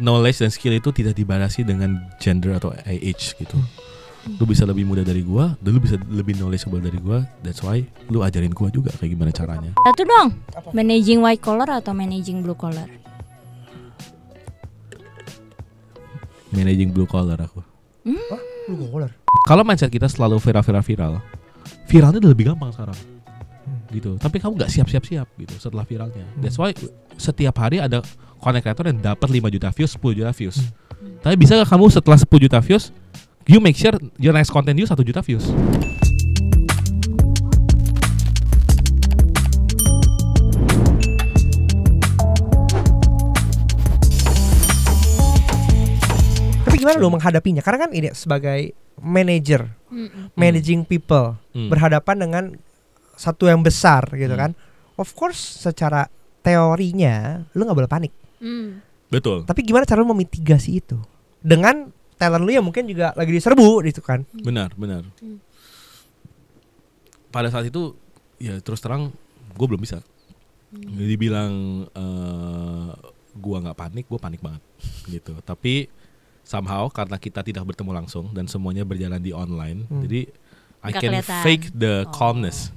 knowledge dan skill itu tidak dibarasi dengan gender atau age gitu. Hmm. Lu bisa lebih muda dari gua, dan lu bisa lebih knowledge knowledgeable dari gua. That's why lu ajarin gua juga kayak gimana caranya. Satu dong, managing white collar atau managing blue collar? Managing blue collar aku. Hmm? Blue collar. Kalau mindset kita selalu viral viral viral, viralnya udah lebih gampang sekarang hmm. gitu tapi kamu nggak siap siap siap gitu setelah viralnya hmm. that's why setiap hari ada Konten kreator yang dapat 5 juta views, 10 juta views. Hmm. Tapi bisa gak kamu setelah 10 juta views, you make sure your next content you 1 juta views. Tapi gimana lo menghadapinya? Karena kan ini sebagai manager, hmm. managing people, hmm. berhadapan dengan satu yang besar gitu hmm. kan. Of course secara teorinya lu nggak boleh panik. Mm. Betul. Tapi gimana cara lu memitigasi itu? Dengan talent lu yang mungkin juga lagi diserbu gitu kan. Benar, benar. Mm. Pada saat itu ya terus terang gue belum bisa. Mm. Jadi bilang uh, eh, gue nggak panik, gue panik banget gitu. Tapi somehow karena kita tidak bertemu langsung dan semuanya berjalan di online, Mm. jadi I Gak can fake the oh. calmness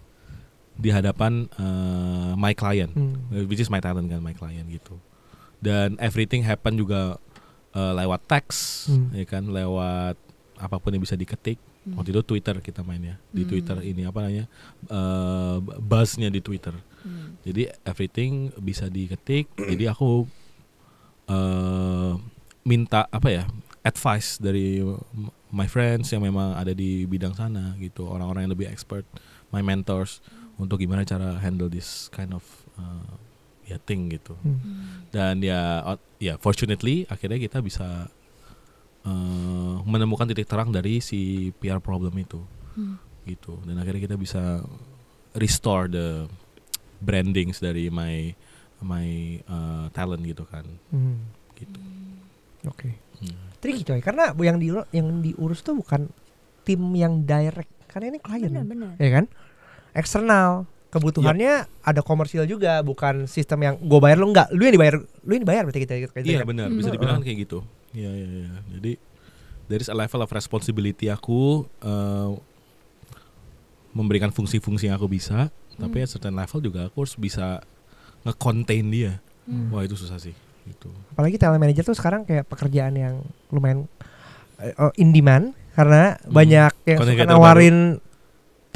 di hadapan uh, my client, hmm. which is my talent kan my client gitu dan everything happen juga uh, lewat teks hmm. ya kan lewat apapun yang bisa diketik hmm. waktu itu Twitter kita mainnya di hmm. Twitter ini apa namanya uh, buzznya di Twitter hmm. jadi everything bisa diketik jadi aku uh, minta apa ya advice dari my friends yang memang ada di bidang sana gitu orang-orang yang lebih expert my mentors hmm. untuk gimana cara handle this kind of uh, ya ting gitu hmm. dan ya ya fortunately akhirnya kita bisa uh, menemukan titik terang dari si PR problem itu hmm. gitu dan akhirnya kita bisa restore the brandings dari my my uh, talent gitu kan hmm. gitu hmm. oke okay. hmm. tricky coy karena yang di yang diurus tuh bukan tim yang direct karena ini klien ya kan eksternal kebutuhannya yeah. ada komersial juga bukan sistem yang gue bayar lu enggak lu yang dibayar lu yang dibayar berarti kita gitu, gitu, iya benar bisa hmm. dibilang uh. kayak gitu iya iya iya jadi there is a level of responsibility aku uh, memberikan fungsi-fungsi yang aku bisa mm. tapi hmm. at certain level juga aku harus bisa nge-contain dia mm. wah itu susah sih itu apalagi talent manager tuh sekarang kayak pekerjaan yang lumayan uh, in demand karena hmm. banyak yang nawarin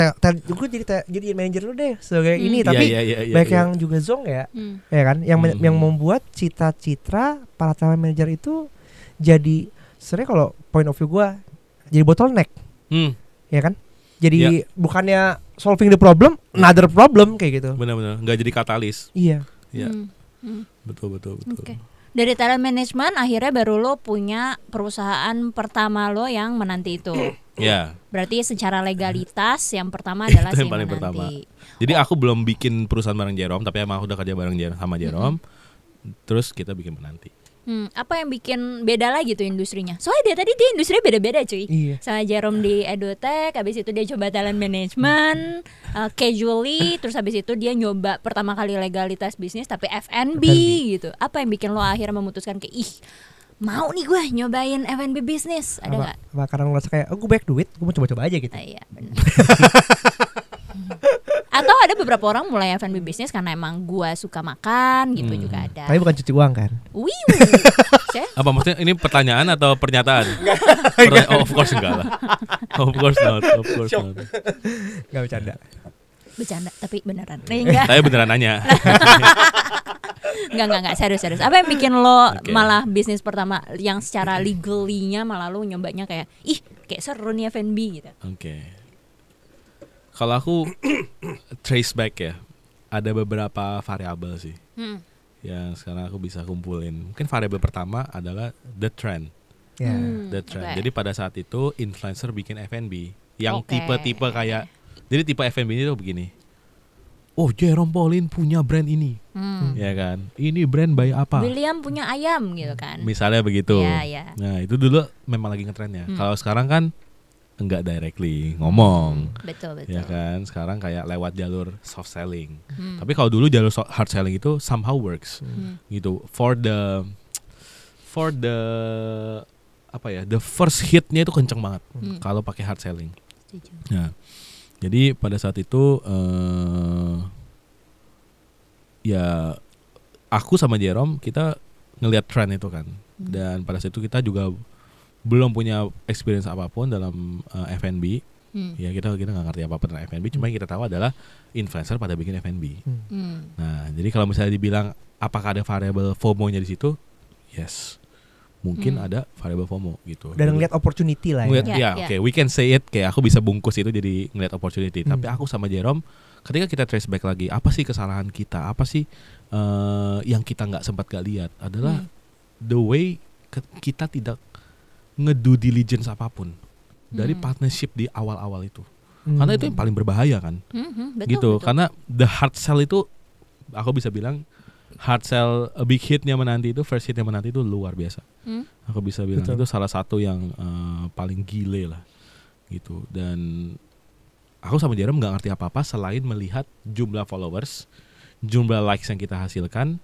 gue jadi te, jadi manajer lu deh sebagai hmm. ini iya, tapi yeah, yeah, yeah, yeah, banyak yeah. yang juga zong ya hmm. ya kan yang hmm. yang membuat cita citra para talent manager itu jadi sebenarnya kalau point of view gue jadi bottleneck hmm. ya kan jadi yeah. bukannya solving the problem another problem kayak gitu benar-benar nggak jadi katalis iya yeah. hmm. Hmm. betul betul betul okay dari talent management akhirnya baru lo punya perusahaan pertama lo yang menanti itu. Ya. Berarti secara legalitas yang pertama adalah itu yang paling menanti. pertama. Jadi oh. aku belum bikin perusahaan bareng Jerome tapi emang aku udah kerja bareng sama Jerome. Mm -hmm. Terus kita bikin menanti. Hmm, apa yang bikin beda lagi tuh industrinya? Soalnya dia tadi dia industri beda-beda cuy. Iya. Sama Jerome di edutech, habis itu dia coba talent management, uh, casually, terus habis itu dia nyoba pertama kali legalitas bisnis tapi F&B gitu. Apa yang bikin lo akhirnya memutuskan ke ih mau nih gue nyobain F&B bisnis ada nggak? Karena lo ngerasa kayak oh, gue banyak duit, gue mau coba-coba aja gitu. Uh, iya Atau ada beberapa orang mulai F&B hmm. bisnis karena emang gua suka makan gitu hmm. juga ada. Tapi bukan cuci uang kan? Wih. Apa maksudnya ini pertanyaan atau pernyataan? Pertanya oh, of course enggak lah. Of course not, of course not. Enggak bercanda. Bercanda, tapi beneran. Nah, enggak. tapi beneran nanya. Enggak, enggak, enggak, serius, serius. Apa yang bikin lo okay. malah bisnis pertama yang secara legally-nya malah lo nyobanya kayak, ih, kayak seru nih F&B gitu. Oke. Okay kalau aku trace back ya ada beberapa variabel sih hmm. yang sekarang aku bisa kumpulin mungkin variabel pertama adalah the trend yeah. hmm, the trend okay. jadi pada saat itu influencer bikin F&B yang okay. tipe-tipe kayak jadi tipe F&B ini tuh begini oh Jerome Pauline punya brand ini hmm. ya kan ini brand by apa William punya ayam gitu kan misalnya begitu ya, ya. nah itu dulu memang lagi ngetrennya hmm. kalau sekarang kan enggak directly ngomong. Betul ya betul. Ya kan sekarang kayak lewat jalur soft selling. Hmm. Tapi kalau dulu jalur hard selling itu somehow works hmm. gitu for the for the apa ya the first hitnya itu kenceng banget hmm. hmm. kalau pakai hard selling. Setuju. Nah jadi pada saat itu uh, ya aku sama Jerome kita ngelihat tren itu kan hmm. dan pada saat itu kita juga belum punya experience apapun dalam uh, eh, F&B. Hmm. Ya kita kita nggak ngerti apa-apa tentang F&B, cuma yang kita tahu adalah influencer pada bikin F&B. Hmm. hmm. Nah, jadi kalau misalnya dibilang apakah ada variable FOMO-nya di situ? Yes. Mungkin hmm. ada variable FOMO gitu. Dan ngeliat opportunity lah ya. Ngeliat, yeah, ya, iya. oke, okay, we can say it kayak aku bisa bungkus itu jadi ngeliat opportunity. Hmm. Tapi aku sama Jerome ketika kita trace back lagi, apa sih kesalahan kita? Apa sih uh, yang kita nggak sempat gak lihat? Adalah hmm. the way kita tidak ngedu diligence apapun hmm. dari partnership di awal-awal itu. Hmm. Karena itu yang paling berbahaya kan. Hmm, hmm, betul, gitu. Betul. Karena the hard sell itu aku bisa bilang hard sell a big hitnya menanti itu first hitnya menanti itu luar biasa. Hmm. Aku bisa bilang Betul. itu salah satu yang uh, paling gile lah gitu dan aku sama Jerem nggak ngerti apa apa selain melihat jumlah followers, jumlah likes yang kita hasilkan,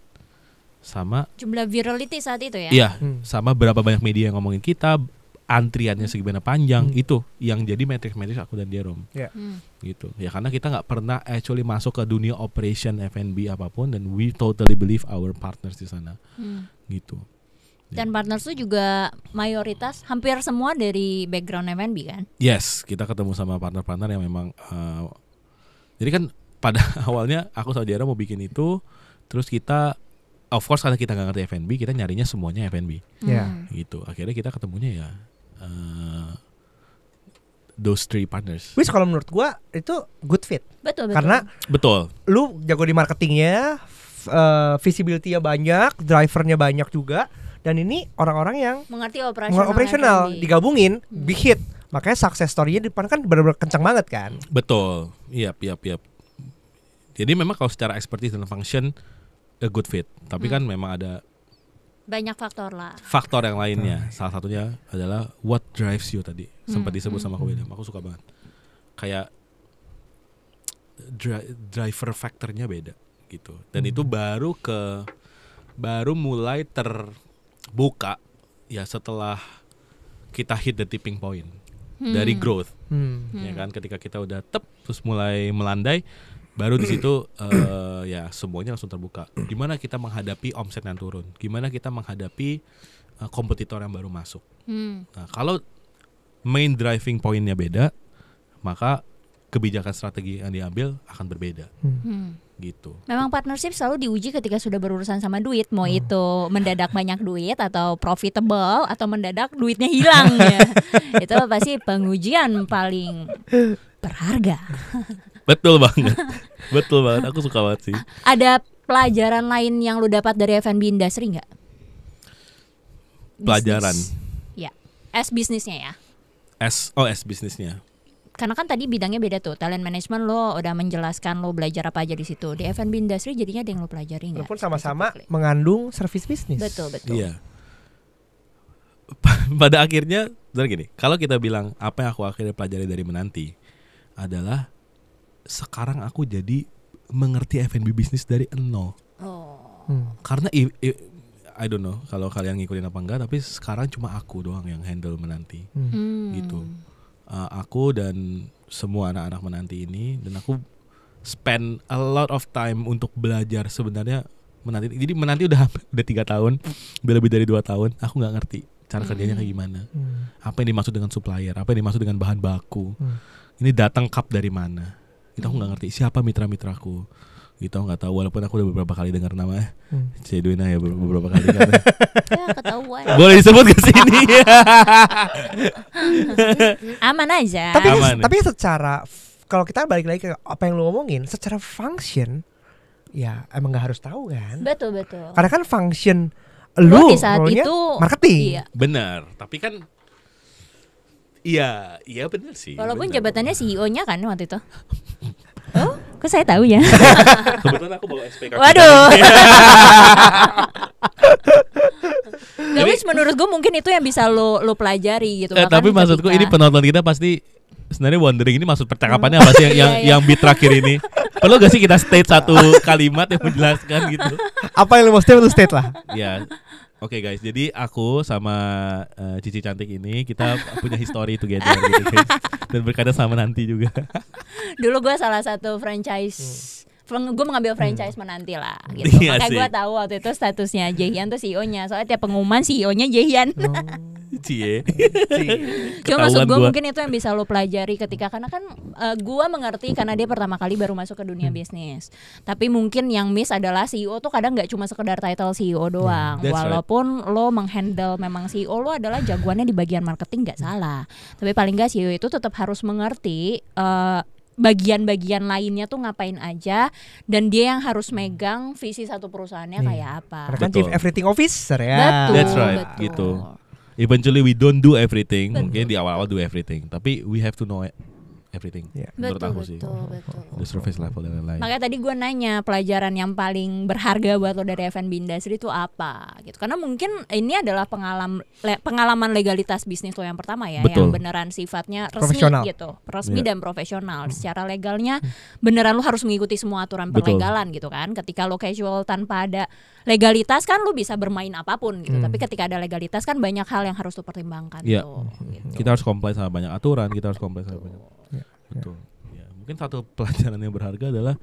sama jumlah virality saat itu ya. Iya, hmm. sama berapa banyak media yang ngomongin kita, antriannya hmm. segimana panjang hmm. itu yang jadi metrik matrix aku dan Jerome. Iya. Yeah. Hmm. Gitu. Ya karena kita nggak pernah actually masuk ke dunia operation F&B apapun dan we totally believe our partners di sana. Hmm. Gitu. Dan partners itu juga mayoritas hampir semua dari background F&B kan? Yes, kita ketemu sama partner-partner yang memang uh, jadi kan pada awalnya aku sama dirom mau bikin itu terus kita of course karena kita nggak ngerti F&B kita nyarinya semuanya F&B hmm. yeah. gitu akhirnya kita ketemunya ya uh, those three partners Wis kalau menurut gua itu good fit betul, betul. karena betul lu jago di marketingnya uh, visibility-nya banyak drivernya banyak juga dan ini orang-orang yang mengerti operasional, operasional digabungin hmm. big hit makanya success story-nya di depan kan benar-benar kencang banget kan betul iya iya iya jadi memang kalau secara expertise dan function a good fit tapi hmm. kan memang ada banyak faktor lah faktor yang lainnya hmm. salah satunya adalah what drives you tadi sempat hmm. disebut hmm, sama hmm. William aku suka banget kayak dri driver faktornya beda gitu dan hmm. itu baru ke baru mulai terbuka ya setelah kita hit the tipping point hmm. dari growth hmm. ya hmm. kan ketika kita udah tep terus mulai melandai baru di situ uh, ya semuanya langsung terbuka. Gimana kita menghadapi omset yang turun? Gimana kita menghadapi uh, kompetitor yang baru masuk? Hmm. Nah, kalau main driving pointnya beda, maka kebijakan strategi yang diambil akan berbeda. Hmm. Gitu. Memang partnership selalu diuji ketika sudah berurusan sama duit, mau hmm. itu mendadak banyak duit atau profitable atau mendadak duitnya hilang ya. Itu pasti pengujian paling berharga. Betul banget. Betul banget. Aku suka banget sih. Ada pelajaran lain yang lu dapat dari F&B industry nggak? Pelajaran. Ya. S bisnisnya ya. S oh S bisnisnya. Karena kan tadi bidangnya beda tuh. Talent management lo udah menjelaskan lo belajar apa aja di situ. Di F&B industry jadinya ada yang lo pelajari nggak? Walaupun sama-sama mengandung service bisnis. Betul betul. Iya. Pada akhirnya, gini, kalau kita bilang apa yang aku akhirnya pelajari dari menanti adalah sekarang aku jadi mengerti F&B bisnis dari nol. Oh. Hmm. Karena i, i, I don't know kalau kalian ngikutin apa enggak, tapi sekarang cuma aku doang yang handle menanti, hmm. hmm. gitu. Uh, aku dan semua anak-anak menanti ini, dan aku spend a lot of time untuk belajar sebenarnya menanti. Jadi menanti udah udah tiga tahun, udah lebih dari dua tahun. Aku nggak ngerti cara hmm. kerjanya kayak gimana, hmm. apa yang dimaksud dengan supplier, apa yang dimaksud dengan bahan baku, hmm. ini datang cup dari mana itu aku nggak ngerti siapa mitra-mitraku gitu nggak tahu walaupun aku udah beberapa kali dengar nama eh, hmm. Cedwina ya beberapa kali kan ya ketahuan boleh disebut ke sini aman aja tapi aman, tapi secara kalau kita balik lagi ke apa yang lu ngomongin secara function ya emang nggak harus tahu kan betul betul karena kan function lu, lu di saat itu marketing iya. benar tapi kan Iya, iya benar sih. Walaupun bener. jabatannya CEO-nya kan waktu itu. oh, kok saya tahu ya? Kebetulan aku bawa SPK. Waduh. Tapi menurut gue mungkin itu yang bisa lo lo pelajari gitu. Eh, tapi maksudku ini penonton kita pasti sebenarnya wondering ini maksud percakapannya apa sih yang hmm. yang, iya, iya. yang beat terakhir ini? Perlu gak sih kita state satu kalimat yang menjelaskan gitu? Apa yang lo mau state lo state lah. Ya, Oke okay guys, jadi aku sama uh, Cici cantik ini kita punya history together gitu guys. Dan berkada sama nanti juga. Dulu gue salah satu franchise hmm gue mengambil franchise menanti lah gitu. Iya Makanya gue tahu waktu itu statusnya Jehian tuh CEO-nya. Soalnya tiap pengumuman CEO-nya Jehian. Cie. Cuma iya, maksud gue mungkin itu yang bisa lo pelajari ketika karena kan uh, eh, gue mengerti karena dia pertama kali baru masuk ke dunia hmm. bisnis. Tapi mungkin yang miss adalah CEO tuh kadang nggak cuma sekedar title CEO doang. Yeah, Walaupun right. lo menghandle memang CEO lo adalah jagoannya di bagian marketing nggak salah. Tapi paling nggak CEO itu tetap harus mengerti. Uh, bagian-bagian lainnya tuh ngapain aja dan dia yang harus hmm. megang visi satu perusahaannya iya. kayak apa. kan chief everything officer ya. Betul. That's right. Betul. Gitu eventually we don't do everything mungkin di awal-awal do everything tapi we have to know it everything yeah. menurut betul, aku sih betul, the surface level dan lain-lain makanya tadi gue nanya pelajaran yang paling berharga buat lo dari FNB industry itu apa gitu karena mungkin ini adalah pengalaman le, pengalaman legalitas bisnis lo yang pertama ya betul. yang beneran sifatnya resmi gitu resmi yeah. dan profesional secara legalnya beneran lo harus mengikuti semua aturan perlegalan gitu kan ketika lo casual tanpa ada legalitas kan lo bisa bermain apapun gitu hmm. tapi ketika ada legalitas kan banyak hal yang harus lo pertimbangkan yeah. tuh gitu. kita harus comply sama banyak aturan kita harus comply sama banyak betul ya. ya mungkin satu pelajaran yang berharga adalah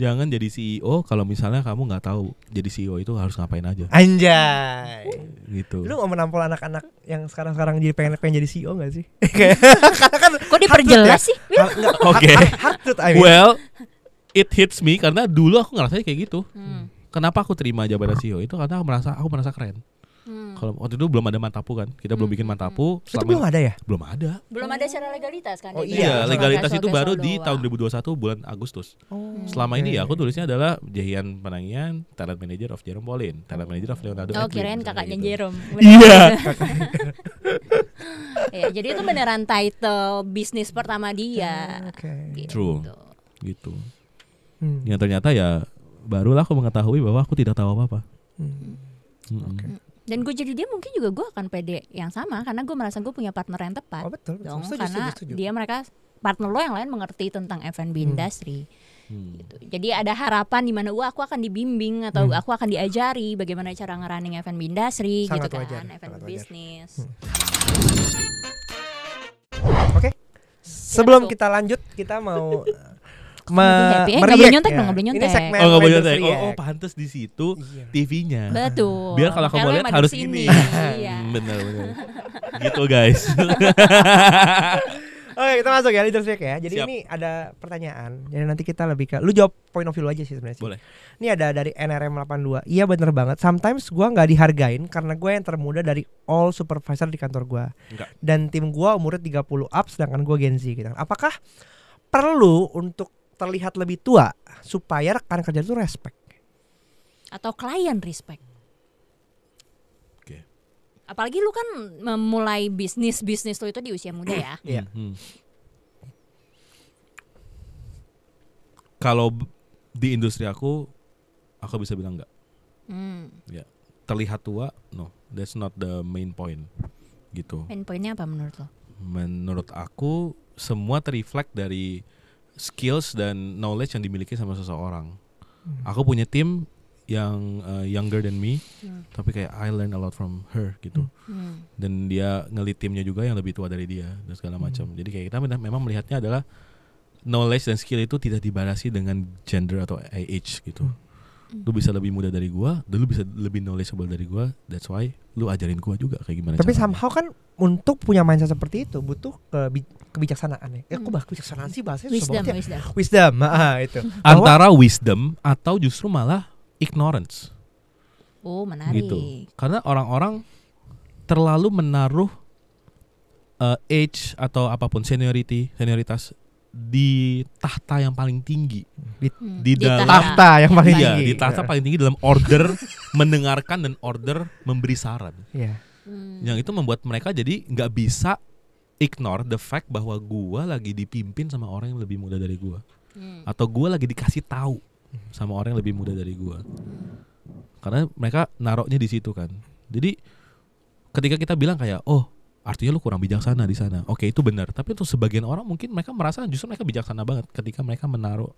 jangan jadi CEO kalau misalnya kamu nggak tahu jadi CEO itu harus ngapain aja anjay gitu lu mau menampol anak-anak yang sekarang-sekarang jadi pengen pengen jadi CEO nggak sih karena kan kok diperjelas ya? sih oke okay. well it hits me karena dulu aku ngerasa kayak gitu hmm. kenapa aku terima jabatan CEO itu karena aku merasa aku merasa keren Hmm. Kalau waktu itu belum ada Mantapu kan, kita hmm. belum bikin Mantapu. Itu belum ada ya? Belum ada. Belum ada secara legalitas kan? Oh iya, iya legalitas itu baru di tahun 2021 bulan Agustus. Oh. Selama okay. ini ya aku tulisnya adalah jehian penangian talent manager of Jerome Polin, talent manager of Leonardo. Oh kirain kakaknya gitu. Jerome. Iya. ya, jadi itu beneran title bisnis pertama dia. Okay. Gitu. True. Gitu. Hmm. Yang ternyata ya barulah aku mengetahui bahwa aku tidak tahu apa-apa. Hmm. Hmm. Okay dan gue jadi dia mungkin juga gue akan pede yang sama karena gue merasa gue punya partner yang tepat oh, betul, betul. dong setuju, karena setuju, setuju. dia mereka partner lo yang lain mengerti tentang F&B hmm. industry Hmm. Gitu. Jadi ada harapan di mana aku akan dibimbing atau hmm. aku akan diajari bagaimana cara ngerunning F&B industry gitu Sangat gitu wajar, kan, Sangat business. Hmm. Oke. Okay. Sebelum kita lanjut, kita mau me happy. Eh, gak boleh nyontek ya. dong, gak boleh oh, nyontek. oh, gak boleh nyontek. Oh, oh, pantes di situ iya. TV-nya. Betul. Biar kalau kamu lihat harus ini. iya. Hmm, bener, bener. gitu guys. Oke, kita masuk ya speak ya. Jadi Siap. ini ada pertanyaan. Jadi nanti kita lebih ke lu jawab point of view aja sih sebenarnya. Boleh. Ini ada dari NRM 82. Iya bener banget. Sometimes gua nggak dihargain karena gue yang termuda dari all supervisor di kantor gua. Enggak. Dan tim gua umurnya 30 up sedangkan gua Gen Z gitu. Apakah perlu untuk terlihat lebih tua supaya rekan kerja itu respect atau klien respect. Okay. Apalagi lu kan memulai bisnis bisnis lu itu di usia muda ya. Iya. Hmm. hmm. Kalau di industri aku, aku bisa bilang enggak. Hmm. Ya, terlihat tua, no, that's not the main point, gitu. Main pointnya apa menurut lo? Menurut aku semua terreflect dari skills dan knowledge yang dimiliki sama seseorang. Hmm. Aku punya tim yang uh, younger than me, hmm. tapi kayak I learn a lot from her gitu. Hmm. Dan dia ngelit timnya juga yang lebih tua dari dia dan segala hmm. macam. Jadi kayak kita memang melihatnya adalah knowledge dan skill itu tidak dibarasi dengan gender atau age gitu. Hmm. Lu bisa lebih muda dari gua, lu bisa lebih knowledgeable dari gua. That's why lu ajarin gua juga kayak gimana tapi caranya. somehow kan untuk punya mindset seperti itu butuh ke kebijaksanaan ya, ya hmm. aku bahas kebijaksanaan sih bahasnya. wisdom ya. wisdom wisdom ah, itu antara wisdom atau justru malah ignorance oh menarik gitu karena orang-orang terlalu menaruh uh, age atau apapun seniority senioritas di tahta yang paling tinggi di, hmm. hmm. di, di dalam tahta yang paling iya, tinggi di tahta iya. paling tinggi dalam order mendengarkan dan order memberi saran yeah. hmm. yang itu membuat mereka jadi nggak bisa ignore the fact bahwa gua lagi dipimpin sama orang yang lebih muda dari gua hmm. atau gua lagi dikasih tahu hmm. sama orang yang lebih muda dari gua hmm. karena mereka naroknya di situ kan jadi ketika kita bilang kayak oh artinya lu kurang bijaksana di sana. Oke, itu benar. Tapi untuk sebagian orang mungkin mereka merasa justru mereka bijaksana banget ketika mereka menaruh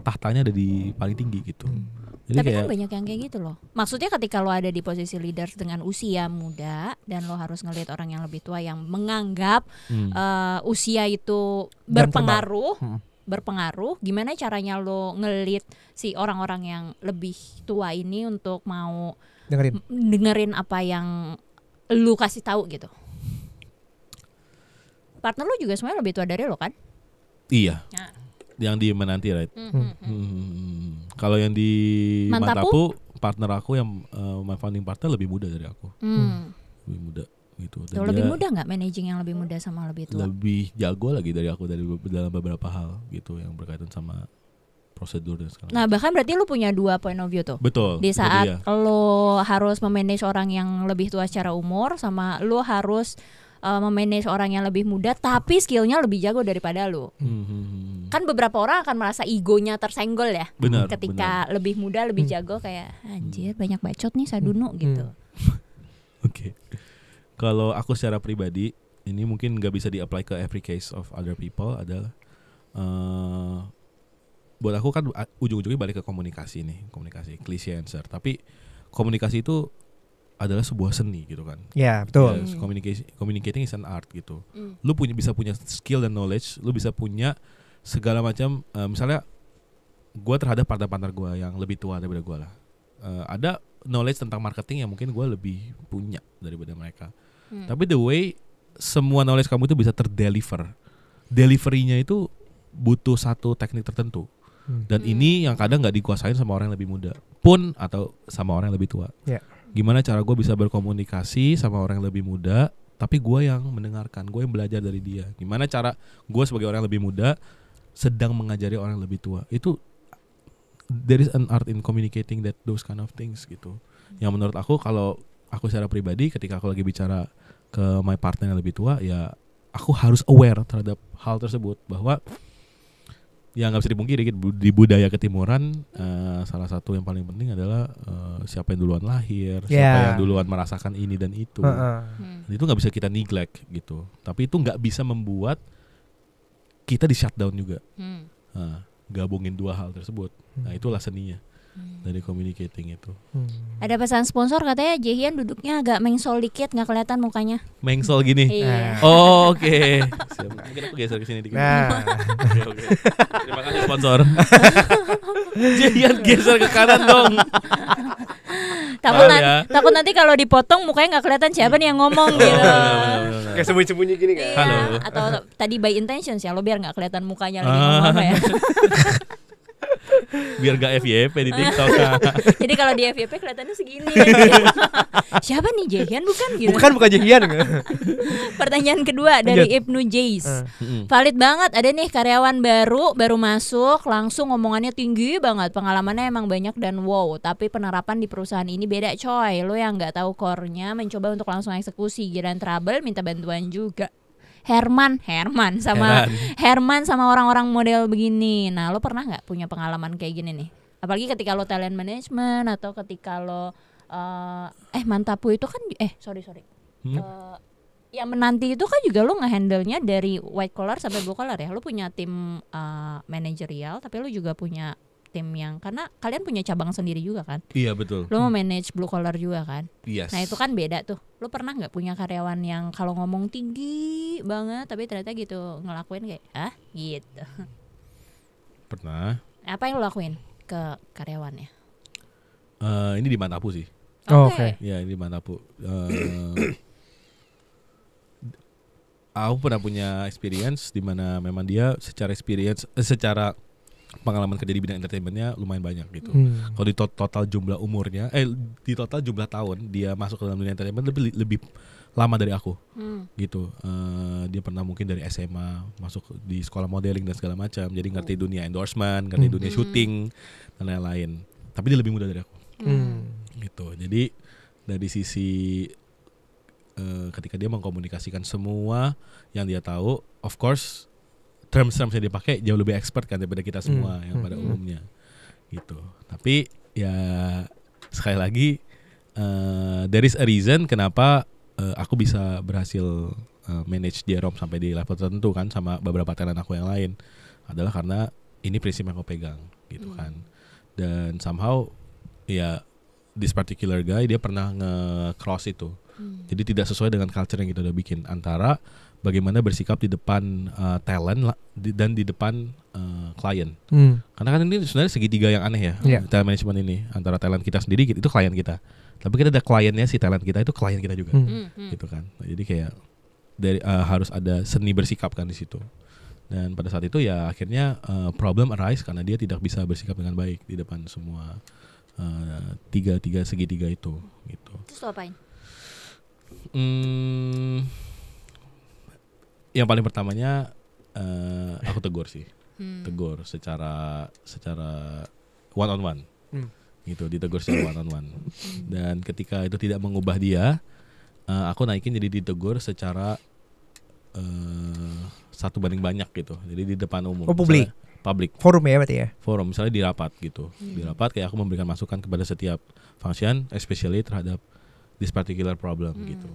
tahtanya ada di paling tinggi gitu. Hmm. Tapi kan kayak, kan banyak yang kayak gitu loh. Maksudnya ketika lo ada di posisi leader dengan usia muda dan lo harus ngelihat orang yang lebih tua yang menganggap hmm. uh, usia itu berpengaruh, hmm. berpengaruh. Gimana caranya lo ngelit si orang-orang yang lebih tua ini untuk mau dengerin dengerin apa yang lu kasih tahu gitu? partner lu juga semuanya lebih tua dari lo kan? Iya. Nah. Yang di menanti right. Mm -hmm. hmm. Kalau yang di Mantapu, Mantapu partner aku yang uh, my founding partner lebih muda dari aku. Mm. Lebih muda gitu. Dan lebih dia, muda nggak managing yang lebih muda sama lebih tua? Lebih jago lagi dari aku dari dalam beberapa hal gitu yang berkaitan sama prosedur dan segala Nah bahkan berarti lu punya dua point of view tuh Betul Di saat iya. lo harus memanage orang yang lebih tua secara umur Sama lu harus uh, memanage orang yang lebih muda tapi skillnya lebih jago daripada lu hmm, hmm, hmm. kan beberapa orang akan merasa egonya tersenggol ya benar, ketika benar. lebih muda lebih hmm. jago kayak hmm. anjir banyak bacot nih saduno hmm. gitu oke okay. kalau aku secara pribadi ini mungkin nggak bisa diapply ke every case of other people adalah uh, buat aku kan ujung-ujungnya balik ke komunikasi nih komunikasi klise answer tapi komunikasi itu adalah sebuah seni gitu kan. Iya, yeah, betul. Yes, hmm. communication communicating is an art gitu. Mm. Lu punya bisa punya skill dan knowledge, lu bisa punya segala macam uh, misalnya gue terhadap partner-partner gue yang lebih tua daripada gue lah. Uh, ada knowledge tentang marketing yang mungkin gue lebih punya daripada mereka. Mm. Tapi the way semua knowledge kamu itu bisa terdeliver. Deliverynya itu butuh satu teknik tertentu. Hmm. Dan hmm. ini yang kadang nggak dikuasain sama orang yang lebih muda pun atau sama orang yang lebih tua. Yeah gimana cara gue bisa berkomunikasi sama orang yang lebih muda tapi gue yang mendengarkan gue yang belajar dari dia gimana cara gue sebagai orang yang lebih muda sedang mengajari orang yang lebih tua itu there is an art in communicating that those kind of things gitu yang menurut aku kalau aku secara pribadi ketika aku lagi bicara ke my partner yang lebih tua ya aku harus aware terhadap hal tersebut bahwa ya nggak bisa dipungkiri gitu. di budaya ketimuran uh, salah satu yang paling penting adalah uh, siapa yang duluan lahir yeah. siapa ya. yang duluan merasakan ini dan itu uh -uh. Hmm. itu nggak bisa kita neglect gitu tapi itu nggak bisa membuat kita di shutdown juga hmm. nah, gabungin dua hal tersebut nah, hmm. nah itulah seninya Hmm. dari communicating itu. Hmm. Ada pesan sponsor katanya Jehian duduknya agak mengsol dikit nggak kelihatan mukanya. Mengsol gini. Iya. Nah. Oh oke. Okay. Mungkin aku geser ke sini dikit. Nah. okay, okay. Terima kasih sponsor. Jehian geser ke kanan dong. takut, ya. nanti, takut nanti kalau dipotong mukanya nggak kelihatan siapa nih yang ngomong oh, gitu. Kayak sembunyi-sembunyi gini kan. Iya. Halo. Atau tadi by intention sih, lo biar nggak kelihatan mukanya lagi ah. ngomong ya biar gak FYP di TikTok. Jadi kalau di FYP kelihatannya segini. Siapa nih Jehian bukan gitu. Bukan bukan Jehian. Pertanyaan kedua dari Ibnu Jais. Ah, Valid banget ada nih karyawan baru baru masuk langsung ngomongannya tinggi banget. Pengalamannya emang banyak dan wow, tapi penerapan di perusahaan ini beda coy. Lo yang nggak tahu core-nya mencoba untuk langsung eksekusi, giran trouble minta bantuan juga. Herman Herman sama Heran. Herman sama orang-orang model begini nah lo pernah nggak punya pengalaman kayak gini nih apalagi ketika lo talent management atau ketika lo uh, eh mantapu itu kan eh sorry sorry hmm? uh, yang menanti itu kan juga lo ngehandle-nya dari white collar sampai blue collar ya. Lo punya tim uh, manajerial tapi lo juga punya tim yang karena kalian punya cabang sendiri juga kan iya betul lo mau manage blue collar juga kan yes. nah itu kan beda tuh lo pernah nggak punya karyawan yang kalau ngomong tinggi banget tapi ternyata gitu ngelakuin kayak ah gitu pernah apa yang lo lakuin ke karyawannya uh, ini di Matapu sih oh, oh, oke Okay. okay. ya ini di Matapu uh, aku pernah punya experience di mana memang dia secara experience eh, secara pengalaman kerja di bidang entertainmentnya lumayan banyak gitu. Hmm. Kalau di total jumlah umurnya, eh di total jumlah tahun dia masuk ke dalam dunia entertainment lebih lebih lama dari aku, hmm. gitu. Uh, dia pernah mungkin dari SMA masuk di sekolah modeling dan segala macam, jadi ngerti hmm. dunia endorsement, ngerti hmm. dunia hmm. syuting dan lain-lain. Tapi dia lebih muda dari aku, hmm. hmm. gitu. Jadi dari sisi uh, ketika dia mengkomunikasikan semua yang dia tahu, of course term-term yang dipakai jauh lebih expert kan daripada kita semua hmm. yang pada hmm. umumnya gitu tapi ya sekali lagi uh, there is a reason kenapa uh, aku bisa berhasil uh, manage Jerome sampai di level tertentu kan sama beberapa talent aku yang lain adalah karena ini prinsip yang aku pegang gitu hmm. kan dan somehow ya this particular guy dia pernah nge-cross itu hmm. jadi tidak sesuai dengan culture yang kita udah bikin antara bagaimana bersikap di depan uh, talent dan di depan uh, klien. Hmm. Karena kan ini sebenarnya segitiga yang aneh ya yeah. talent management ini antara talent kita sendiri gitu, itu klien kita, tapi kita ada kliennya si talent kita itu klien kita juga, hmm. hmm, hmm. gitu kan. Nah, jadi kayak dari uh, harus ada seni bersikap kan di situ. Dan pada saat itu ya akhirnya uh, problem arise karena dia tidak bisa bersikap dengan baik di depan semua uh, tiga tiga segitiga itu gitu. Terus apain? Hmm, yang paling pertamanya uh, aku tegur sih hmm. tegur secara secara one on one hmm. gitu ditegur secara one on one dan ketika itu tidak mengubah dia uh, aku naikin jadi ditegur secara uh, satu banding banyak gitu jadi di depan umum oh, publik publik forum ya berarti ya forum misalnya di rapat gitu hmm. di rapat kayak aku memberikan masukan kepada setiap function especially terhadap this particular problem hmm. gitu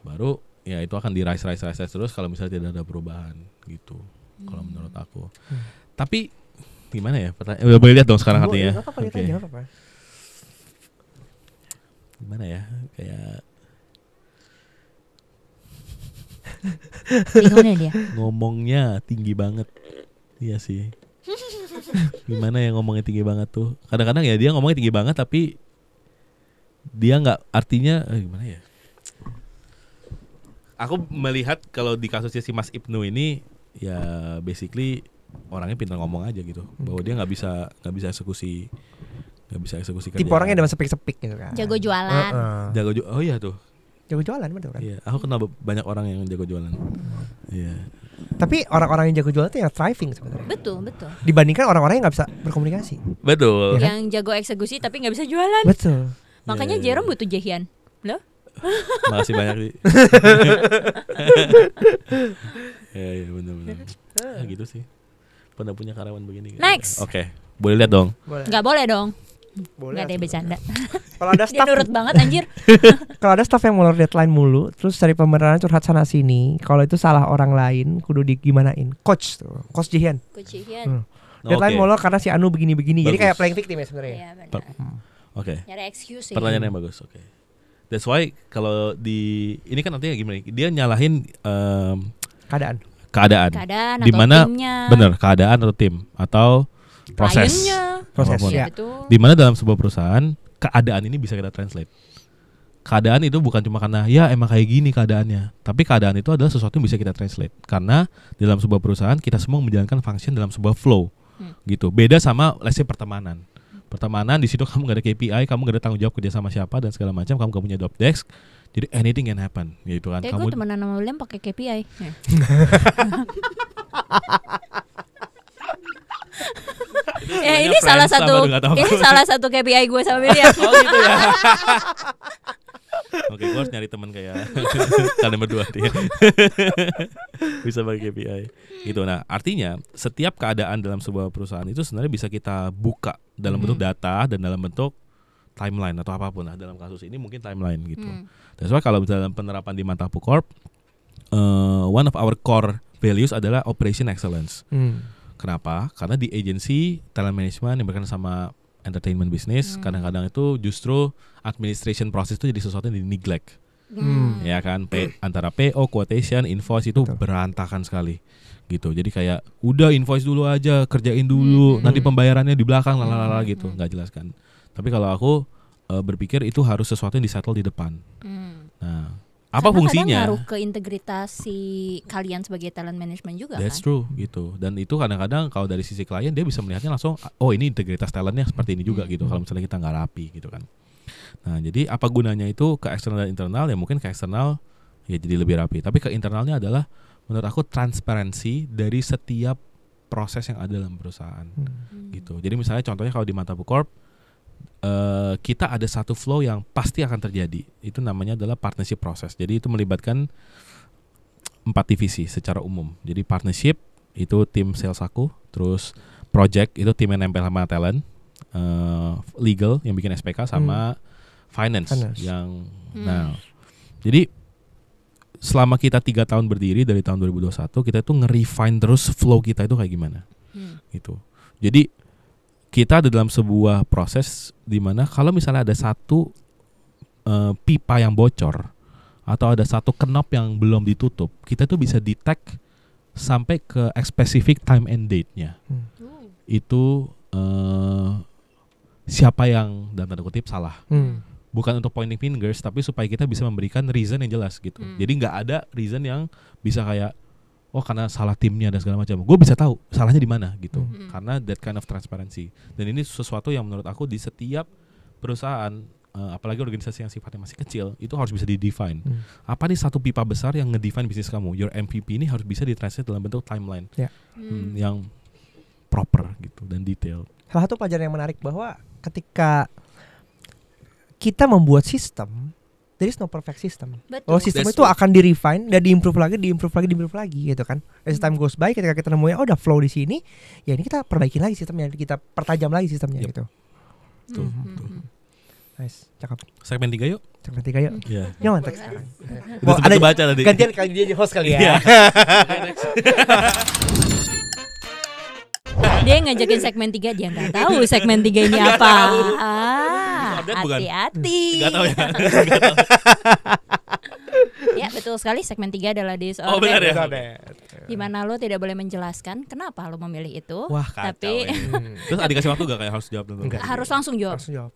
baru ya itu akan di rise rise rise, terus kalau misalnya tidak ada perubahan gitu hmm. kalau menurut aku hmm. tapi gimana ya pertanyaan ya udah boleh lihat dong sekarang hatinya ya, okay. gimana ya kayak dia ngomongnya tinggi banget iya sih gimana ya ngomongnya tinggi banget tuh kadang-kadang ya dia ngomongnya tinggi banget tapi dia nggak artinya eh, gimana ya aku melihat kalau di kasusnya si Mas Ibnu ini ya basically orangnya pintar ngomong aja gitu bahwa dia nggak bisa nggak bisa eksekusi nggak bisa eksekusi kerjaan. tipe orangnya ada sepik-sepik gitu kan jago jualan uh -uh. jago ju oh iya tuh jago jualan betul kan iya aku kenal banyak orang yang jago jualan iya tapi orang-orang yang jago jualan itu yang thriving sebenarnya betul betul dibandingkan orang-orang yang nggak bisa berkomunikasi betul ya kan? yang jago eksekusi tapi nggak bisa jualan betul makanya yeah, iya, Jerome iya. butuh jahian loh Makasih banyak sih. ya ya benar-benar. Nah, gitu sih. Pernah punya karyawan begini? Kan? Next. Oke, okay. boleh lihat dong. Boleh. Gak boleh dong. Boleh. Gak ada bercanda. Kalau ada staff nurut banget anjir. Kalau ada staff yang molor deadline mulu, terus cari pemeran curhat sana sini. Kalau itu salah orang lain, kudu digimanain. Coach tuh, Coach Jihan. Coach Jihan. Hmm. Oh, deadline okay. molor karena si Anu begini-begini. Jadi kayak playing victim ya sebenarnya. Iya, benar. Hmm. Oke. Okay. Nyari excuse sih. Iya. Pertanyaan yang bagus. Oke. Okay. That's why kalau di ini kan nantinya gimana? Dia nyalahin um, keadaan. Keadaan. Keadaan di mana bener keadaan atau tim atau proses. Kliennya. Proses. Ya. Iya, di mana dalam sebuah perusahaan keadaan ini bisa kita translate. Keadaan itu bukan cuma karena ya emang kayak gini keadaannya, tapi keadaan itu adalah sesuatu yang bisa kita translate. Karena dalam sebuah perusahaan kita semua menjalankan function dalam sebuah flow. Hmm. Gitu. Beda sama lesi pertemanan pertemanan di situ kamu gak ada KPI kamu gak ada tanggung jawab kerja sama siapa dan segala macam kamu gak punya job desk jadi anything can happen gitu kan Kayak kamu gue temenan sama William pakai KPI ya. ya ini salah satu ini salah satu KPI gue sama William oh gitu ya Oke, gue harus nyari teman kayak kalian berdua nih. bisa pakai KPI. Gitu. Nah, artinya setiap keadaan dalam sebuah perusahaan itu sebenarnya bisa kita buka dalam hmm. bentuk mm-hmm. data dan dalam bentuk timeline atau apapun. Nah, dalam kasus ini mungkin timeline gitu. Hmm. That's kalau dalam penerapan di mata Corp, uh, one of our core values adalah operation excellence. Hmm. Kenapa? Karena di agency talent management yang berkaitan sama entertainment bisnis, hmm. kadang-kadang itu justru administration proses itu jadi sesuatu yang di neglect. Hmm. hmm. Ya kan, P, antara PO, quotation, invoice itu Betul. berantakan sekali gitu. Jadi kayak udah invoice dulu aja, kerjain dulu, hmm. nanti hmm. pembayarannya di belakang lalala hmm. gitu, nggak jelas kan. Tapi kalau aku e, berpikir itu harus sesuatu yang di disettle di depan. Hmm. Nah, apa Karena fungsinya ngaruh ke integritas si kalian sebagai talent management juga that's kan? true gitu dan itu kadang-kadang kalau dari sisi klien dia bisa melihatnya langsung oh ini integritas talentnya seperti ini juga gitu. hmm. gitu kalau misalnya kita nggak rapi gitu kan nah jadi apa gunanya itu ke eksternal dan internal ya mungkin ke eksternal ya jadi lebih rapi tapi ke internalnya adalah menurut aku transparansi dari setiap proses yang ada dalam perusahaan hmm. hmm. gitu jadi misalnya contohnya kalau di Mata Corp uh, kita ada satu flow yang pasti akan terjadi. Itu namanya adalah partnership process. Jadi itu melibatkan empat divisi secara umum. Jadi partnership itu tim sales aku, terus project itu tim yang nempel sama talent, uh, legal yang bikin SPK sama hmm. finance, finance yang hmm. nah. Jadi selama kita tiga tahun berdiri dari tahun 2021 kita itu nge-refine terus flow kita itu kayak gimana hmm. gitu jadi kita ada dalam sebuah proses di mana kalau misalnya ada satu uh, pipa yang bocor atau ada satu kenop yang belum ditutup, kita tuh bisa detect sampai ke specific time and date-nya. Hmm. Itu uh, siapa yang dalam tanda kutip salah. Hmm. Bukan untuk pointing fingers, tapi supaya kita bisa memberikan reason yang jelas gitu. Hmm. Jadi nggak ada reason yang bisa kayak oh karena salah timnya dan segala macam gue bisa tahu salahnya di mana gitu mm-hmm. karena that kind of transparency dan ini sesuatu yang menurut aku di setiap perusahaan uh, apalagi organisasi yang sifatnya masih kecil itu harus bisa di-define mm. apa nih satu pipa besar yang ngedefine bisnis kamu your MVP ini harus bisa ditranslate dalam bentuk timeline yeah. Hmm, hmm, yang proper gitu dan detail salah satu pelajaran yang menarik bahwa ketika kita membuat sistem there is no perfect system. Betul. Oh, sistem itu akan di refine dan diimprove lagi, diimprove lagi, diimprove lagi gitu kan. As time goes by ketika kita nemuin oh udah flow di sini, ya ini kita perbaiki lagi sistemnya, kita pertajam lagi sistemnya yep. gitu. Tuh, mm-hmm. Hmm, hmm. Nice, cakep. Segmen tiga yuk. Segmen tiga yuk. Iya. Yeah. Nyaman sekarang. Oh, ada baca tadi. Gantian kali dia jadi host kali ya. Iya. dia ngajakin segmen tiga, dia nggak tahu segmen tiga ini apa. Ah bukan? Hati-hati. Gak tau ya. Gak tau. ya betul sekali segmen tiga adalah disorder. Oh benar ya. lo tidak boleh menjelaskan kenapa lo memilih itu. Wah kacau tapi ya. Terus adik dikasih waktu gak kayak harus jawab dulu? Harus langsung jawab. Langsung jawab.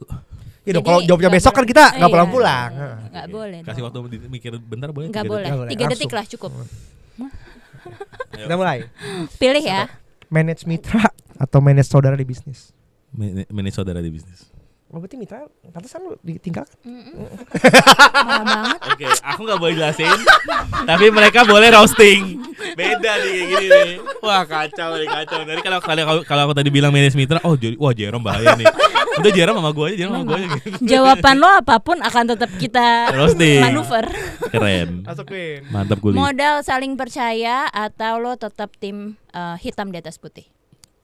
Ya kalau jawabnya besok kan kita nggak iya. pulang-pulang. Nggak boleh. Kasih waktu mikir bentar boleh? Nggak boleh. Tiga detik lah cukup. kita mulai. Pilih ya. Manage mitra atau manage saudara di bisnis? manage saudara di bisnis. Oh berarti Mitra pantesan lu ditinggalkan mm -mm. banget Oke aku gak boleh jelasin Tapi mereka boleh roasting Beda nih kayak gini nih Wah kacau nih kacau Dari kalau kalian kalau aku tadi bilang Menis Mitra Oh jadi wah Jerome bahaya nih Udah Jerome sama gue aja Jerome sama gue aja Jawaban lo apapun akan tetap kita roasting. manuver Keren Mantap gue. Modal saling percaya atau lo tetap tim uh, hitam di atas putih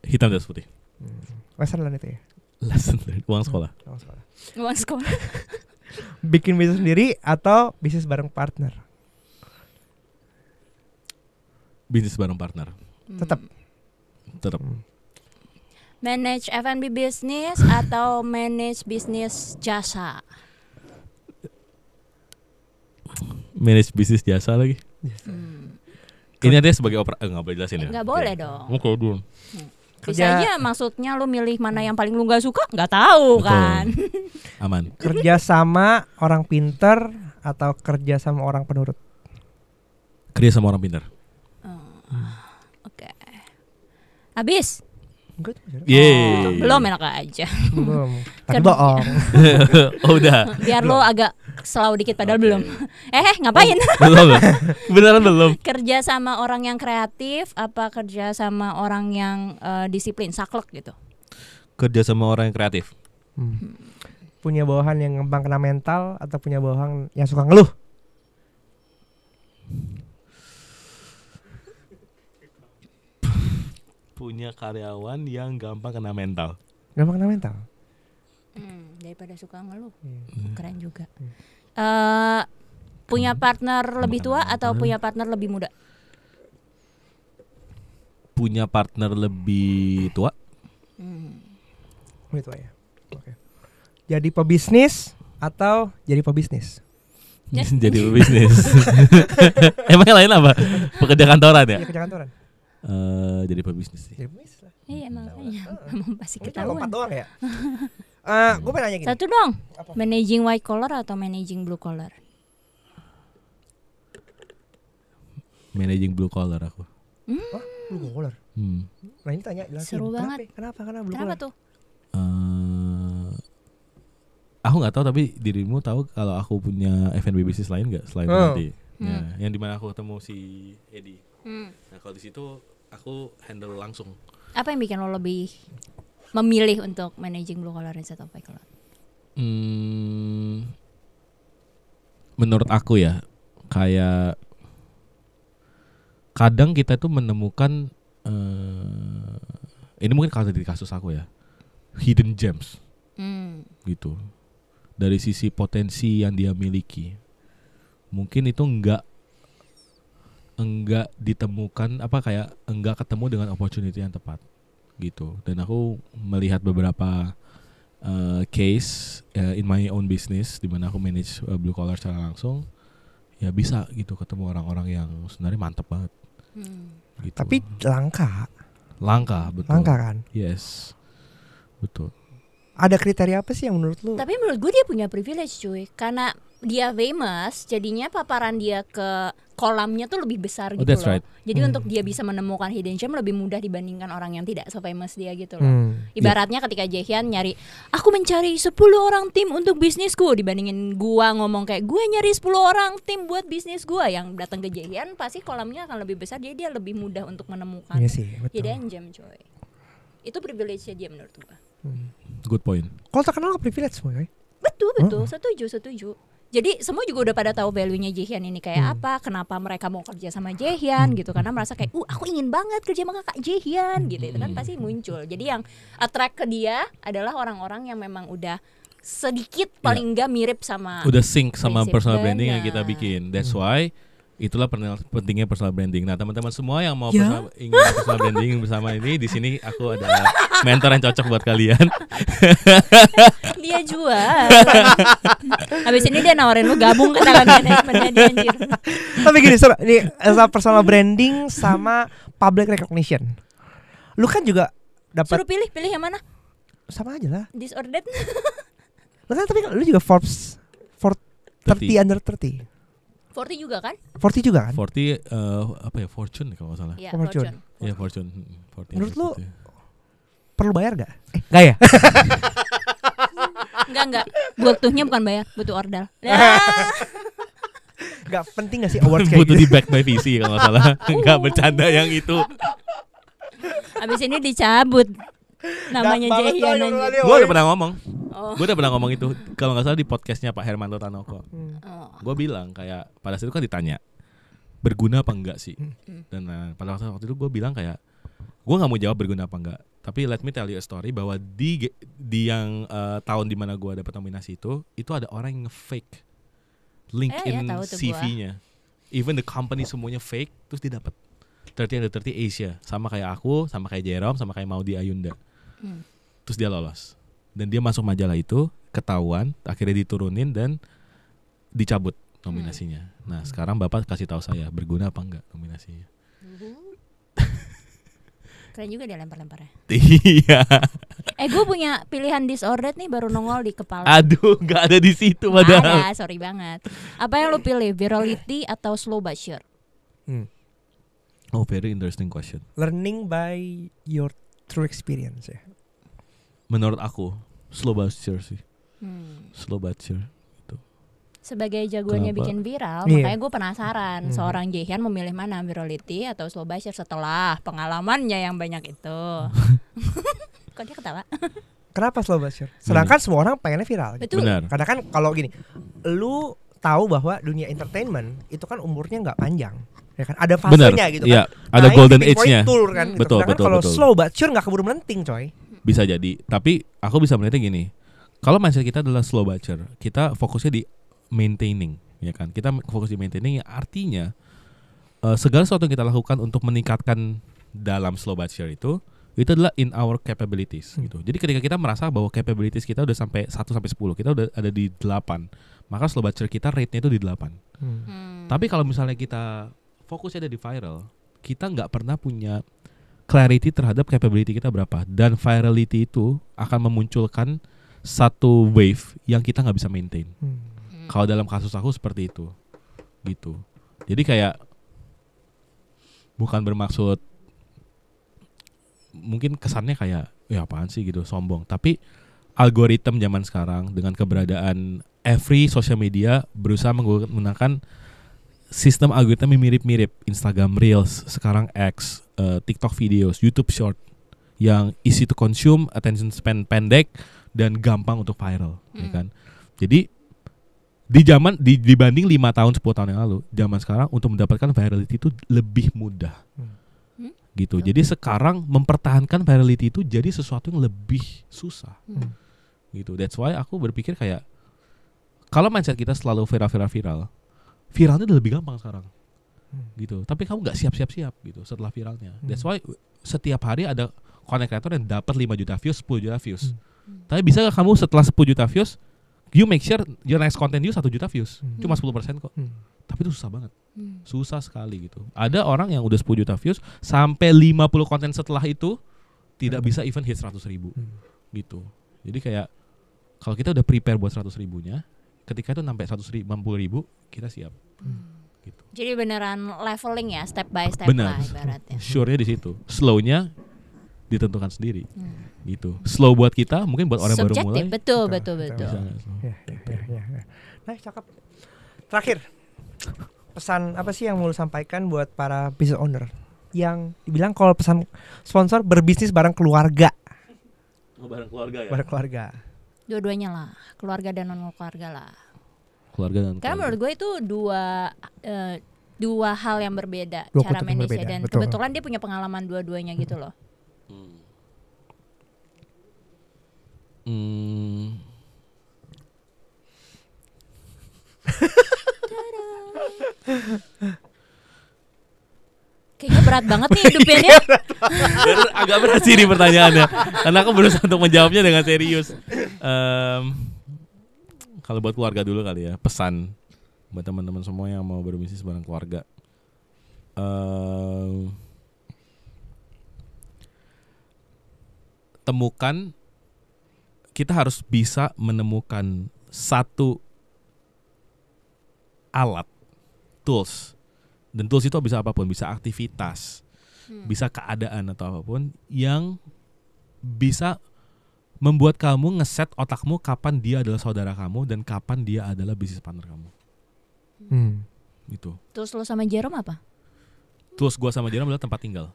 Hitam di atas putih hmm. Western itu ya lesson learned uang hmm. sekolah uang sekolah uang sekolah bikin bisnis sendiri atau bisnis bareng partner bisnis bareng partner hmm. tetap tetap hmm. manage F&B bisnis atau manage bisnis jasa manage bisnis jasa lagi hmm. ini ada sebagai opera eh, nggak boleh jelasin ya nggak boleh dong oke okay, kerja bisa aja maksudnya lu milih mana hmm. yang paling lu gak suka Gak tahu Betul. kan aman kerja sama orang pinter atau kerja sama orang penurut kerja sama orang pinter hmm. oke okay. habis Enggak oh, Belum enak aja. Belum. Tapi bohong. oh udah. Biar lo agak selalu dikit padahal okay. belum. Eh, eh, ngapain? Oh, belum. Ya? Beneran belum. kerja sama orang yang kreatif apa kerja sama orang yang uh, disiplin, saklek gitu. Kerja sama orang yang kreatif. Hmm. hmm. Punya bawahan yang gampang kena mental atau punya bawahan yang suka ngeluh? punya karyawan yang gampang kena mental. Gampang kena mental. Hmm, daripada suka ngeluh, yeah. keren juga. Yeah. Hmm. Hmm. Uh, punya partner lebih tua atau hmm. punya partner lebih muda? Punya partner lebih tua. Hmm. Lebih tua ya. Oke. Okay. Jadi pebisnis atau jadi pebisnis? jadi pebisnis. Emang yang lain apa? Pekerja kantoran ya? Iya, pekerja kantoran. Uh, jadi pebisnis sih. Jadi pebisnis lah. Iya, makanya. Emang pasti ketahuan. Lompat doang ya. Uh, eh, hmm. gue pengen nanya gini. Satu dong. Apa? Managing white collar atau managing blue collar? Managing blue collar aku. Hmm. Wah, blue collar. Hmm. Nah ini tanya jelasin. Seru banget. Kenapa? Kenapa? Kenapa blue Kenapa tuh? Uh, aku nggak tahu tapi dirimu tahu kalau aku punya F&B bisnis lain nggak selain oh. nanti? Ya, hmm. Ya, yang dimana aku ketemu si Edi. Hmm. Nah kalau di situ aku handle langsung. Apa yang bikin lo lebih memilih untuk managing blue collar instead of white collar? Hmm, menurut aku ya, kayak kadang kita itu menemukan uh, ini mungkin kalau dari kasus aku ya hidden gems hmm. gitu dari sisi potensi yang dia miliki mungkin itu enggak enggak ditemukan apa kayak enggak ketemu dengan opportunity yang tepat gitu dan aku melihat beberapa uh, case uh, in my own business di mana aku manage uh, blue collar secara langsung ya bisa gitu ketemu orang-orang yang sebenarnya mantep banget hmm. gitu. tapi langka langka betul langka kan yes betul ada kriteria apa sih yang menurut lu tapi menurut gue dia punya privilege cuy karena dia famous, jadinya paparan dia ke kolamnya tuh lebih besar oh, gitu loh. Right. Jadi hmm. untuk dia bisa menemukan hidden gem lebih mudah dibandingkan orang yang tidak so famous dia gitu loh. Hmm. Iya. Ibaratnya yeah. ketika Jaehyun nyari, aku mencari 10 orang tim untuk bisnisku dibandingin gua ngomong kayak gue nyari 10 orang tim buat bisnis gua yang datang ke Jaehyun pasti kolamnya akan lebih besar jadi dia lebih mudah untuk menemukan yeah, sih, hidden gem coy. Itu privilege dia menurut gua. Hmm. Good point. Kalau terkenal privilege semua, Betul, betul. jauh oh. Setuju, setuju jadi semua juga udah pada tahu value-nya Jehan ini kayak hmm. apa kenapa mereka mau kerja sama Jehan hmm. gitu karena merasa kayak uh aku ingin banget kerja sama kak Jehyun hmm. gitu hmm. itu kan pasti muncul jadi yang attract ke dia adalah orang-orang yang memang udah sedikit iya. paling enggak yeah. mirip sama udah sync sama personal branding yang kita bikin that's hmm. why itulah pentingnya personal branding. Nah, teman-teman semua yang mau yeah. personal, ingin personal branding bersama ini di sini aku ada mentor yang cocok buat kalian. dia jual. Habis ini dia nawarin lu gabung ke dalam manajemennya dia anjir. Tapi gini, sama, Ini personal branding sama public recognition. Lu kan juga dapat Suruh pilih, pilih yang mana? Sama aja lah. Disordered. lu kan tapi lu juga Forbes 30, 30 under 30. Forty juga kan? Forty juga kan? Forty uh, apa ya Fortune kalau nggak salah. Yeah, oh, Fortune. Iya Fortune. Fortune. Menurut lu perlu bayar nggak? Eh, nggak ya? Enggak enggak. Butuhnya bukan bayar, butuh order. Enggak penting nggak sih awards kayak Butuh gitu? di back by VC kalau nggak salah. Enggak bercanda yang itu. Abis ini dicabut namanya Jahian. Gue udah pernah ngomong. Oh. Gue udah pernah ngomong itu kalau nggak salah di podcastnya Pak Herman Tanoko. Hmm. Oh. Gue bilang kayak pada saat itu kan ditanya berguna apa enggak sih? Hmm. Hmm. Dan uh, pada waktu, waktu itu gue bilang kayak gue nggak mau jawab berguna apa enggak. Tapi let me tell you a story bahwa di di yang uh, tahun dimana gue dapat nominasi itu itu ada orang yang fake LinkedIn eh, ya, CV-nya. Even the company semuanya fake terus dia dapat. 30 under 30 Asia sama kayak aku, sama kayak Jerome, sama kayak Maudi Ayunda. Hmm. Terus dia lolos. Dan dia masuk majalah itu, ketahuan, akhirnya diturunin dan dicabut nominasinya. Hmm. Nah, sekarang Bapak kasih tahu saya berguna apa enggak nominasinya. Hmm. Keren juga dia lempar-lemparnya. Iya. eh, gue punya pilihan disordered nih baru nongol di kepala. Aduh, nggak ada di situ padahal. Ada, sorry banget. Apa yang lo pilih, virality atau slow but sure? Hmm. Oh, very interesting question. Learning by your true experience ya. Menurut aku, slow but sure sih. Hmm. Slow but sure sebagai jagoannya Kenapa? bikin viral, yeah. makanya gue penasaran hmm. seorang Jehan memilih mana virality atau slow basher setelah pengalamannya yang banyak itu. Kok dia ketawa? Kenapa slow basher? Sedangkan hmm. semua orang pengennya viral. Gitu. Benar. Karena kan kalau gini, lu tahu bahwa dunia entertainment itu kan umurnya nggak panjang ya kan ada fasenya iya, gitu kan. Iya, ada nah, golden age-nya. kan. Betul. Gitu. Betul, betul, kalau betul. slow basher nggak keburu melenting, coy. Bisa jadi. Tapi aku bisa melihatnya gini. Kalau mindset kita adalah slow basher, kita fokusnya di maintaining ya kan kita fokus di maintaining yang artinya uh, segala sesuatu yang kita lakukan untuk meningkatkan dalam slow batch share itu itu adalah in our capabilities hmm. gitu. Jadi ketika kita merasa bahwa capabilities kita udah sampai 1 sampai 10, kita udah ada di 8, maka slow batch share kita rate-nya itu di 8. Hmm. Hmm. Tapi kalau misalnya kita fokusnya ada di viral, kita nggak pernah punya clarity terhadap capability kita berapa dan virality itu akan memunculkan satu wave yang kita nggak bisa maintain. Hmm. Hmm. Kalau dalam kasus aku seperti itu. Gitu. Jadi kayak bukan bermaksud mungkin kesannya kayak ya apaan sih gitu sombong, tapi algoritma zaman sekarang dengan keberadaan every social media berusaha menggunakan sistem algoritma mirip-mirip Instagram Reels, sekarang X, uh, TikTok videos, YouTube Short yang easy to consume, attention span pendek dan gampang untuk viral, hmm. ya mm. kan? Jadi di zaman di, dibanding lima tahun 10 tahun yang lalu zaman sekarang untuk mendapatkan virality itu lebih mudah hmm. hmm? gitu okay. Ya. jadi sekarang mempertahankan virality itu jadi sesuatu yang lebih susah hmm. hmm. gitu that's why aku berpikir kayak kalau mindset kita selalu viral viral viral viralnya udah lebih gampang sekarang hmm. gitu tapi kamu nggak siap siap siap gitu setelah viralnya hmm. that's why setiap hari ada konektor kreator yang dapat 5 juta views 10 juta views hmm. hmm. tapi bisa gak kamu setelah 10 juta views you make sure your next content you satu juta views hmm. cuma 10% kok hmm. tapi itu susah banget hmm. susah sekali gitu ada orang yang udah 10 juta views sampai 50 konten setelah itu tidak hmm. bisa even hit seratus ribu hmm. gitu jadi kayak kalau kita udah prepare buat seratus ribunya ketika itu sampai 100 ribu, ribu kita siap hmm. gitu. jadi beneran leveling ya step by step Bener. sure-nya di situ slownya ditentukan sendiri hmm. gitu slow buat kita mungkin buat orang Subjective, baru mulai betul betul betul, betul. Ya, ya, nah cakep terakhir pesan apa sih yang mau sampaikan buat para business owner yang dibilang kalau pesan sponsor berbisnis bareng keluarga oh, bareng keluarga ya bareng keluarga dua-duanya lah keluarga dan non keluarga lah keluarga dan karena keluarga. menurut gue itu dua uh, dua hal yang berbeda dua cara manajemen. dan betul. kebetulan dia punya pengalaman dua-duanya hmm. gitu loh Hmm. Kayaknya berat banget nih hidupnya ya. agak berat sih ini pertanyaannya. Karena aku berusaha untuk menjawabnya dengan serius. Um, kalau buat keluarga dulu kali ya, pesan buat teman-teman semua yang mau berbisnis bareng keluarga. Um, temukan kita harus bisa menemukan satu alat tools dan tools itu bisa apapun bisa aktivitas hmm. bisa keadaan atau apapun yang bisa membuat kamu ngeset otakmu kapan dia adalah saudara kamu dan kapan dia adalah bisnis partner kamu hmm. itu tools lo sama Jerome apa tools gua sama Jerome adalah tempat tinggal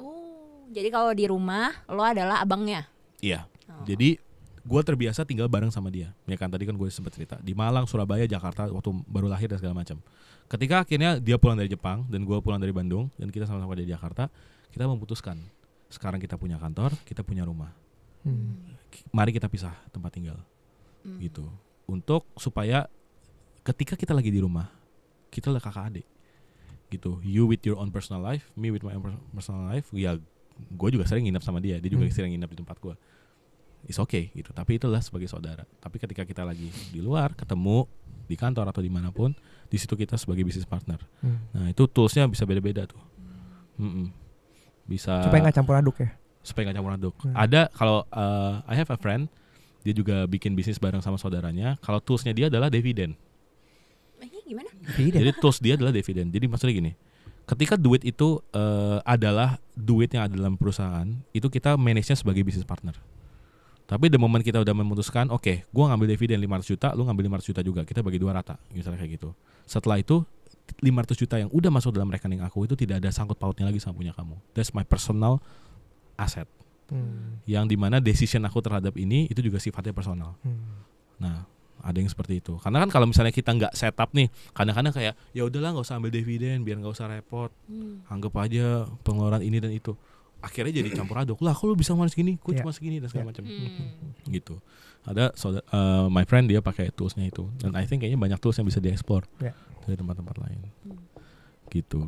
oh jadi kalau di rumah lo adalah abangnya iya oh. jadi gue terbiasa tinggal bareng sama dia ya kan tadi kan gue sempat cerita di Malang Surabaya Jakarta waktu baru lahir dan segala macam ketika akhirnya dia pulang dari Jepang dan gue pulang dari Bandung dan kita sama-sama di Jakarta kita memutuskan sekarang kita punya kantor kita punya rumah hmm. mari kita pisah tempat tinggal hmm. gitu untuk supaya ketika kita lagi di rumah kita lah kakak adik gitu you with your own personal life me with my own personal life ya gue juga sering nginap sama dia dia juga hmm. sering nginap di tempat gue is okay gitu tapi itulah sebagai saudara tapi ketika kita lagi di luar ketemu di kantor atau dimanapun di situ kita sebagai bisnis partner hmm. nah itu toolsnya bisa beda-beda tuh mm bisa supaya nggak campur aduk ya supaya nggak campur aduk hmm. ada kalau uh, I have a friend dia juga bikin bisnis bareng sama saudaranya kalau toolsnya dia adalah dividen gimana? Jadi tools dia adalah dividen. Jadi maksudnya gini, ketika duit itu uh, adalah duit yang ada dalam perusahaan, itu kita manage-nya sebagai bisnis partner. Tapi the moment kita udah memutuskan, oke, okay, gua ngambil dividen 500 juta, lu ngambil 500 juta juga, kita bagi dua rata, misalnya kayak gitu. Setelah itu 500 juta yang udah masuk dalam rekening aku itu tidak ada sangkut pautnya lagi sama punya kamu. That's my personal asset. Hmm. Yang dimana decision aku terhadap ini itu juga sifatnya personal. Hmm. Nah, ada yang seperti itu. Karena kan kalau misalnya kita nggak setup nih, kadang-kadang kayak ya udahlah nggak usah ambil dividen biar nggak usah repot, hmm. anggap aja pengeluaran ini dan itu akhirnya jadi campur aduk lah kalau bisa manis gini, gue iya. cuma segini dan segala iya. macam hmm. gitu ada saudara uh, my friend dia pakai toolsnya itu dan I think kayaknya banyak tools yang bisa diekspor yeah. dari tempat-tempat lain hmm. gitu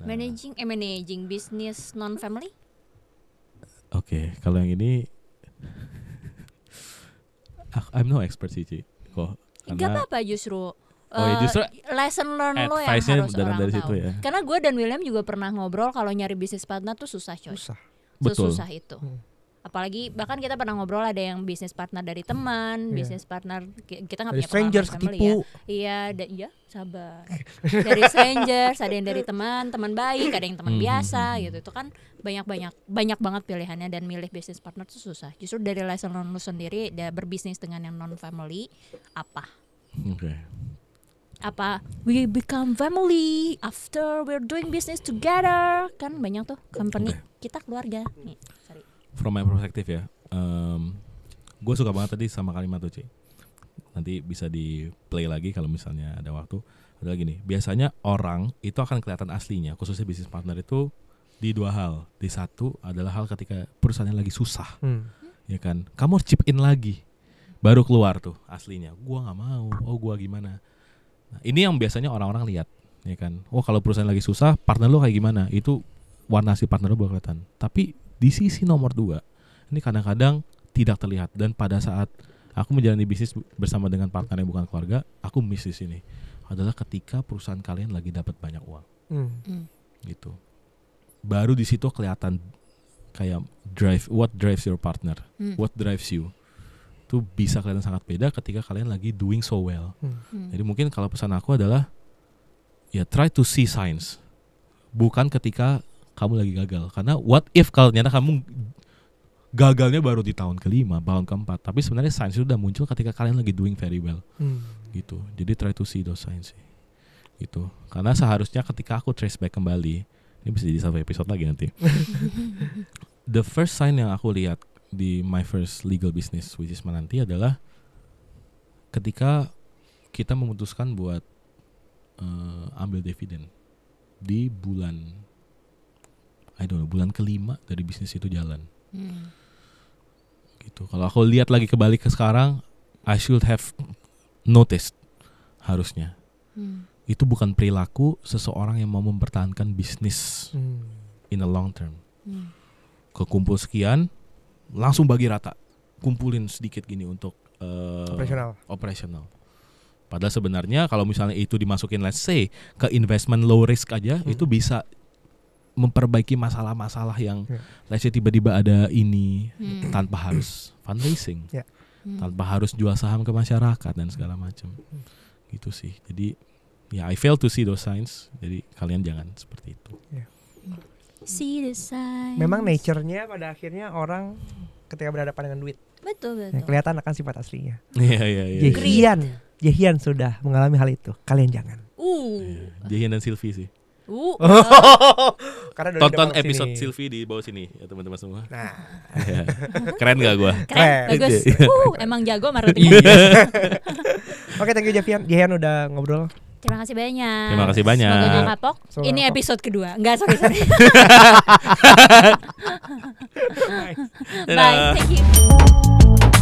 nah. managing eh, managing bisnis non family oke okay, kalau yang ini I'm no expert sih kok gak apa-apa justru Oh, uh, justru lesson learn lo yang harus orang dari Situ ya. Karena gue dan William juga pernah ngobrol kalau nyari bisnis partner tuh susah coy. Susah. Betul. Susah itu. Hmm. Apalagi bahkan kita pernah ngobrol ada yang bisnis partner dari teman, yeah. bisnis partner kita nggak punya strangers ketipu. Ya. Iya, da, iya, sabar. dari stranger, ada yang dari teman, teman baik, ada yang teman hmm. hmm biasa hmm, gitu. Itu kan banyak-banyak banyak banget pilihannya dan milih bisnis partner tuh susah. Justru dari lesson learn lu sendiri, dia berbisnis dengan yang non family apa? Oke. Okay apa we become family after we're doing business together kan banyak tuh company okay. kita keluarga nih sorry from my perspective ya um, gue suka banget tadi sama kalimat tuh cie nanti bisa di play lagi kalau misalnya ada waktu ada gini biasanya orang itu akan kelihatan aslinya khususnya bisnis partner itu di dua hal di satu adalah hal ketika perusahaannya lagi susah hmm. ya kan kamu harus chip in lagi baru keluar tuh aslinya gua nggak mau oh gua gimana Nah, ini yang biasanya orang-orang lihat, ya kan. Oh, kalau perusahaan lagi susah, partner lo kayak gimana? Itu warna si partner lo bakal kelihatan. Tapi di sisi nomor dua, ini kadang-kadang tidak terlihat dan pada saat aku menjalani bisnis bersama dengan partner yang bukan keluarga, aku miss di sini adalah ketika perusahaan kalian lagi dapat banyak uang, mm. gitu. Baru di situ kelihatan kayak drive, what drives your partner, mm. what drives you itu bisa kalian sangat beda ketika kalian lagi doing so well. Hmm. hmm. Jadi mungkin kalau pesan aku adalah ya try to see signs. Bukan ketika kamu lagi gagal. Karena what if kalau ternyata kamu gagalnya baru di tahun kelima, tahun keempat. Tapi sebenarnya signs itu sudah muncul ketika kalian lagi doing very well. Hmm. Gitu. Jadi try to see those signs Gitu. Karena seharusnya ketika aku trace back kembali, ini bisa jadi satu episode lagi nanti. The first sign yang aku lihat di my first legal business which is menanti adalah ketika kita memutuskan buat uh, ambil dividen di bulan I don't know bulan kelima dari bisnis itu jalan hmm. gitu kalau aku lihat lagi kebalik ke sekarang I should have noticed harusnya hmm. itu bukan perilaku seseorang yang mau mempertahankan bisnis hmm. in a long term hmm. kekumpul sekian langsung bagi rata kumpulin sedikit gini untuk uh, operasional operasional padahal sebenarnya kalau misalnya itu dimasukin let's say ke investment low risk aja hmm. itu bisa memperbaiki masalah-masalah yang yeah. let's say tiba-tiba ada ini hmm. tanpa harus fundraising yeah. Hmm. tanpa harus jual saham ke masyarakat dan segala macam hmm. gitu sih jadi ya yeah, I fail to see those signs jadi kalian jangan seperti itu yeah. Hmm. See the Memang nature-nya pada akhirnya orang ketika berhadapan dengan duit. Betul betul. Ya, kelihatan akan sifat aslinya. Iya iya iya. iya. Jehian, Jehian sudah mengalami hal itu. Kalian jangan. Uh. Iya, jehian dan Silvi sih. Uh. Karena Tonton episode sini. Silvi di bawah sini ya teman-teman semua. Nah. Iya. Keren gak gue? Keren. Bagus. uh, emang jago marketingnya. Oke, okay, thank you Jehian. Jehian udah ngobrol. Terima kasih banyak. Terima kasih banyak. Semoga gak kapok. Semoga Ini kapok. episode kedua. Enggak, sorry, sorry. Bye. Bye. Thank you.